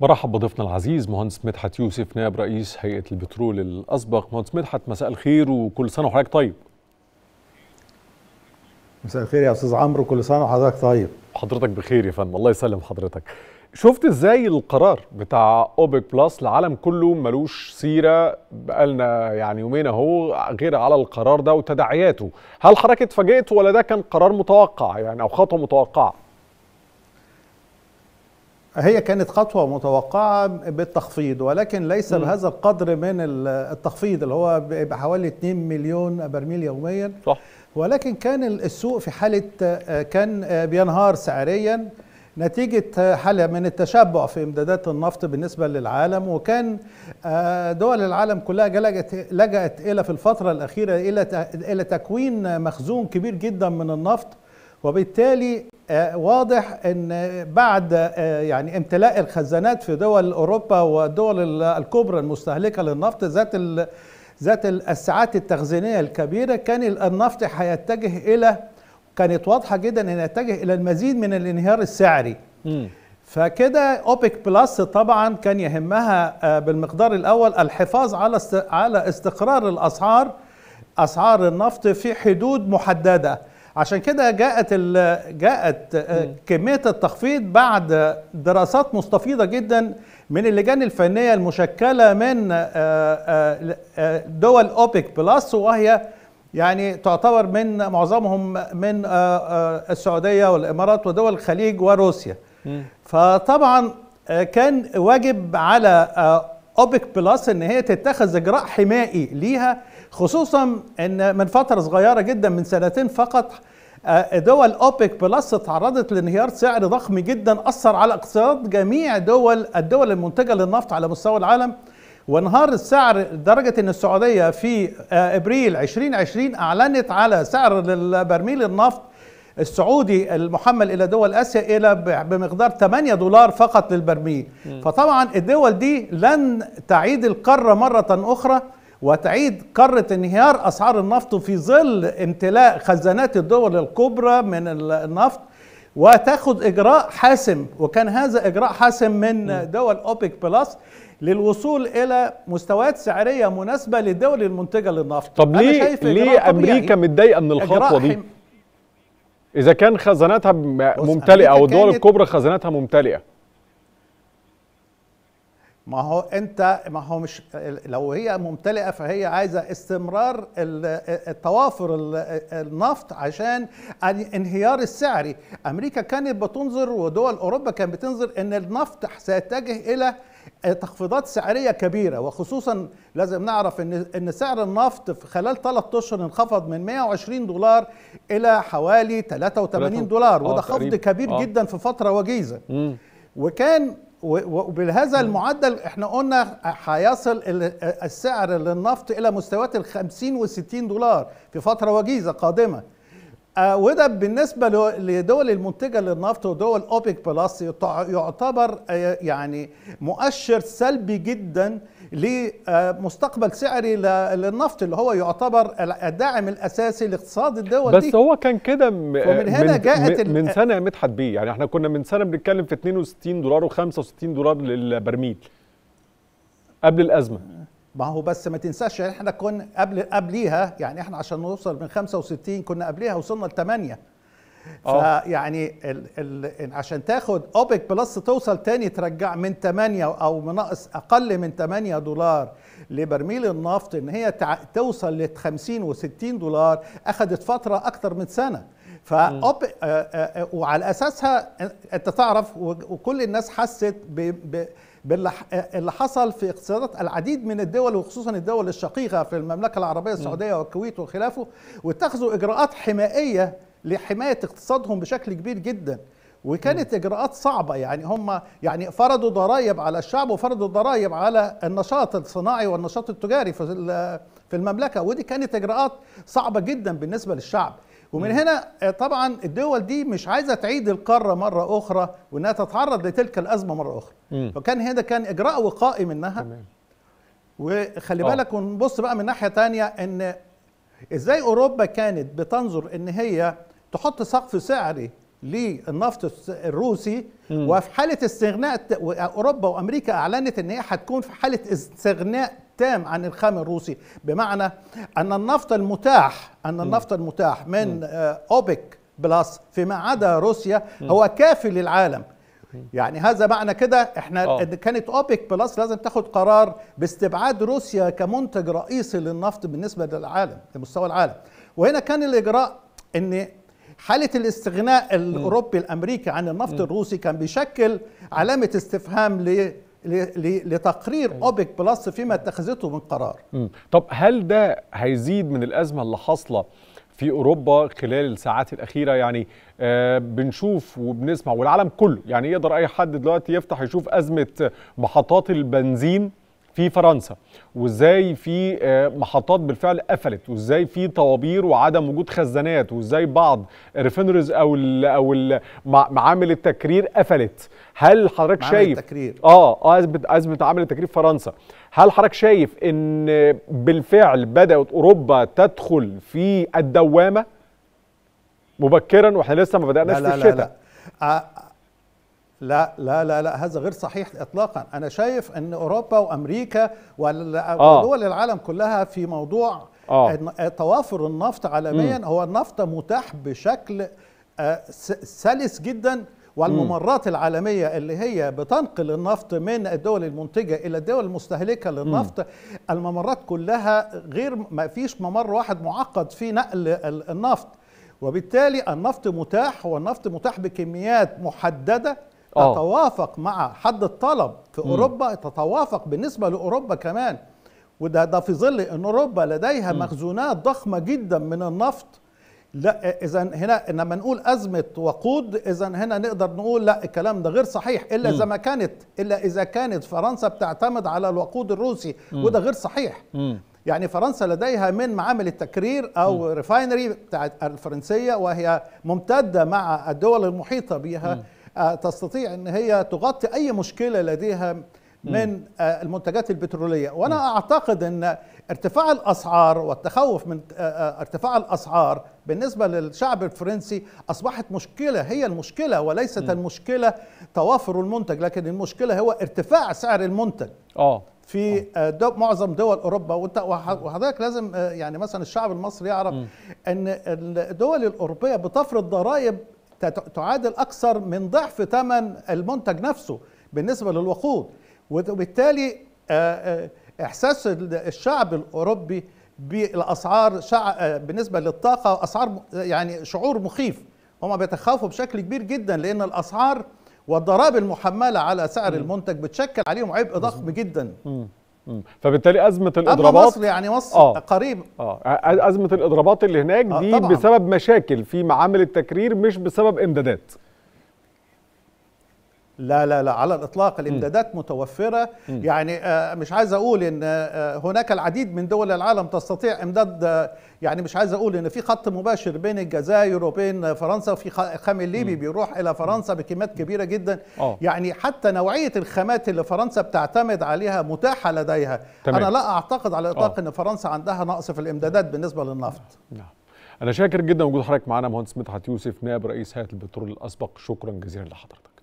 برحب بضيفنا العزيز مهندس مدحت يوسف نائب رئيس هيئه البترول الاسبق مهندس مدحت مساء الخير وكل سنه وحضرتك طيب مساء الخير يا استاذ عمرو كل سنه وحضرتك طيب حضرتك بخير يا فندم الله يسلم حضرتك شفت ازاي القرار بتاع اوبك بلس العالم كله ملوش سيره بقالنا يعني يومين اهو غير على القرار ده وتداعياته هل حضرتك اتفاجئت ولا ده كان قرار متوقع يعني او خطوه متوقعه هي كانت خطوة متوقعة بالتخفيض ولكن ليس م. بهذا القدر من التخفيض اللي هو بيبقى حوالي 2 مليون برميل يوميا صح. ولكن كان السوق في حالة آه، كان آه، بينهار سعريا نتيجة آه، حالة من التشبع في إمدادات النفط بالنسبة للعالم وكان دول العالم كلها لجأت, لجأت إلى في الفترة الأخيرة إلى تكوين مخزون كبير جدا من النفط وبالتالي آه، واضح ان بعد آه، يعني امتلاء الخزانات في دول اوروبا والدول الكبرى المستهلكه للنفط ذات ذات الساعات التخزينيه الكبيره كان النفط هيتجه الى كانت واضحه جدا ان يتجه الى المزيد من الانهيار السعري م. فكده اوبك بلس طبعا كان يهمها آه، بالمقدار الاول الحفاظ على على استقرار الاسعار اسعار النفط في حدود محدده عشان كده جاءت جاءت آه، كميه التخفيض بعد دراسات مستفيضه جدا من اللجان الفنيه المشكله من آه، آه، دول اوبك بلس وهي يعني تعتبر من معظمهم من السعوديه والامارات ودول الخليج وروسيا فطبعا كان واجب على اوبك بلس ان هي تتخذ اجراء حمائي ليها خصوصا ان من فتره صغيره جدا من سنتين فقط آه، دول اوبك بلس تعرضت لانهيار سعر ضخم جدا اثر على اقتصاد جميع دول الدول المنتجه للنفط على مستوى العالم وانهار السعر لدرجه ان السعوديه في آه، ابريل 2020 اعلنت على سعر للبرميل النفط السعودي المحمل الى دول اسيا الى بمقدار 8 دولار فقط للبرميل فطبعا الدول دي لن تعيد القاره مره اخرى وتعيد قارة انهيار أسعار النفط في ظل امتلاء خزانات الدول الكبرى من النفط وتاخد إجراء حاسم وكان هذا إجراء حاسم من دول أوبيك بلس للوصول إلى مستويات سعرية مناسبة للدول المنتجة للنفط طب ليه, شايف ليه أمريكا متضايقة من الخطوة دي؟ إذا كان خزاناتها ممتلئة أو الدول الكبرى خزاناتها ممتلئة ما هو انت ما هو مش لو هي ممتلئه فهي عايزه استمرار التوافر النفط عشان انهيار السعري امريكا كانت بتنظر ودول اوروبا كانت بتنظر ان النفط سيتجه الى تخفيضات سعريه كبيره وخصوصا لازم نعرف ان ان سعر النفط في خلال ثلاث اشهر انخفض من 120 دولار الى حوالي 83 دولار وده آه، خفض كبير آه. جدا في فتره وجيزه وكان وبهذا المعدل احنا قلنا هيصل السعر للنفط الى مستويات ال 50 و 60 دولار في فتره وجيزه قادمه آه، وده بالنسبه لدول المنتجه للنفط ودول اوبك بلس يعتبر آه، يعني مؤشر سلبي جدا لمستقبل سعري للنفط اللي هو يعتبر الداعم الاساسي لاقتصاد الدول بس دي. هو كان كده ومن هنا من جاءت من سنه يا مدحت بيه يعني احنا كنا من سنه بنتكلم في 62 دولار و65 دولار للبرميل قبل الازمه ما هو بس ما تنساش احنا كنا قبل قبليها يعني احنا عشان نوصل من 65 كنا قبليها وصلنا ل 8 اه. فيعني ال ال عشان تاخد اوبك بلس توصل تاني ترجع من 8 او ناقص اقل من 8 دولار لبرميل النفط ان هي توصل ل 50 و60 دولار اخذت فتره اكثر من سنه ف آه، آه، وعلى اساسها انت تعرف وكل الناس حست ب... ب... باللي حصل في اقتصادات العديد من الدول وخصوصا الدول الشقيقه في المملكه العربيه السعوديه والكويت وخلافه واتخذوا اجراءات حمائيه لحمايه اقتصادهم بشكل كبير جدا وكانت اجراءات صعبه يعني هم يعني فرضوا ضرائب على الشعب وفرضوا ضرائب على النشاط الصناعي والنشاط التجاري في في المملكه ودي كانت اجراءات صعبه جدا بالنسبه للشعب ومن هنا آه، طبعا الدول دي مش عايزه تعيد القاره مره اخرى وانها تتعرض لتلك الازمه مره اخرى فكان هنا كان اجراء وقائي منها تمام. وخلي آه. بالك ونبص بقى من ناحيه تانية ان ازاي اوروبا كانت بتنظر ان هي تحط سقف سعري للنفط الروسي م. وفي حاله استغناء اوروبا وامريكا اعلنت ان هي هتكون في حاله استغناء تام عن الخام الروسي بمعنى ان النفط المتاح ان النفط المتاح من آه، اوبك بلس فيما عدا روسيا هو كافي للعالم يعني هذا معنى كده احنا أوه. كانت اوبك بلس لازم تاخد قرار باستبعاد روسيا كمنتج رئيسي للنفط بالنسبه للعالم لمستوى العالم وهنا كان الاجراء ان حاله الاستغناء الاوروبي الامريكي عن النفط الروسي كان بيشكل علامه استفهام ل لتقرير اوبك بلس فيما اتخذته من قرار طب هل ده هيزيد من الازمه اللي حاصله في اوروبا خلال الساعات الاخيره يعني آه بنشوف وبنسمع والعالم كله يعني يقدر اي حد دلوقتي يفتح يشوف ازمه محطات البنزين في فرنسا وازاي في آه، محطات بالفعل قفلت وازاي في طوابير وعدم وجود خزانات وازاي بعض ريفينرز او الـ او الـ معامل التكرير قفلت هل حضرتك شايف التكرير. اه ازمه ازمه عامل التكرير في فرنسا هل حضرتك شايف ان بالفعل بدات اوروبا تدخل في الدوامه مبكرا واحنا لسه ما بداناش في الشتاء لا لا. آه، لا لا لا لا هذا غير صحيح اطلاقا انا شايف ان اوروبا وامريكا آه. ودول العالم كلها في موضوع آه. توافر النفط عالميا م. هو النفط متاح بشكل آه، سلس جدا والممرات العالمية اللي هي بتنقل النفط من الدول المنتجة إلى الدول المستهلكة للنفط م. الممرات كلها غير ما فيش ممر واحد معقد في نقل النفط وبالتالي النفط متاح والنفط متاح بكميات محددة آه. تتوافق مع حد الطلب في اوروبا تتوافق بالنسبه لاوروبا كمان وده ده في ظل ان اوروبا لديها م. مخزونات ضخمه جدا من النفط لا اذا هنا لما نقول ازمه وقود اذا هنا نقدر نقول لا الكلام ده غير صحيح الا اذا ما كانت الا اذا كانت فرنسا بتعتمد على الوقود الروسي م. وده غير صحيح م. يعني فرنسا لديها من معامل التكرير او ريفاينري بتاعت الفرنسيه وهي ممتده مع الدول المحيطه بها م. تستطيع ان هي تغطي اي مشكله لديها من آه، المنتجات البتروليه وانا اعتقد ان ارتفاع الاسعار والتخوف من آه، آه، ارتفاع الاسعار بالنسبه للشعب الفرنسي اصبحت مشكله هي المشكله وليست المشكله توافر المنتج لكن المشكله هو ارتفاع سعر المنتج اه في دو معظم دول اوروبا وحضرتك لازم يعني مثلا الشعب المصري يعرف ان الدول الاوروبيه بتفرض ضرائب تعادل أكثر من ضعف ثمن المنتج نفسه بالنسبة للوقود وبالتالي إحساس الشعب الأوروبي بالأسعار بالنسبة للطاقة أسعار يعني شعور مخيف هم بيتخافوا بشكل كبير جدا لأن الأسعار والضرائب المحملة على سعر المنتج بتشكل عليهم عبء ضخم جدا فبالتالي ازمه الاضرابات أما مصر يعني مصر آه قريب اه ازمه الاضرابات اللي هناك آه، دي آه بسبب مشاكل في معامل التكرير مش بسبب امدادات لا لا لا على الاطلاق الامدادات متوفره م. يعني آه، مش عايز اقول ان آه، هناك العديد من دول العالم تستطيع امداد آه، يعني مش عايز اقول ان في خط مباشر بين الجزائر وبين فرنسا وفي خام الليبي م. بيروح الى فرنسا بكميات كبيره جدا أوه. يعني حتى نوعيه الخامات اللي فرنسا بتعتمد عليها متاحه لديها تمام. انا لا اعتقد على الاطلاق ان فرنسا عندها نقص في الامدادات بالنسبه للنفط نعم انا شاكر جدا وجود حضرتك معانا مهندس مدحت يوسف نائب رئيس هيئه البترول الاسبق شكرا جزيلا لحضرتك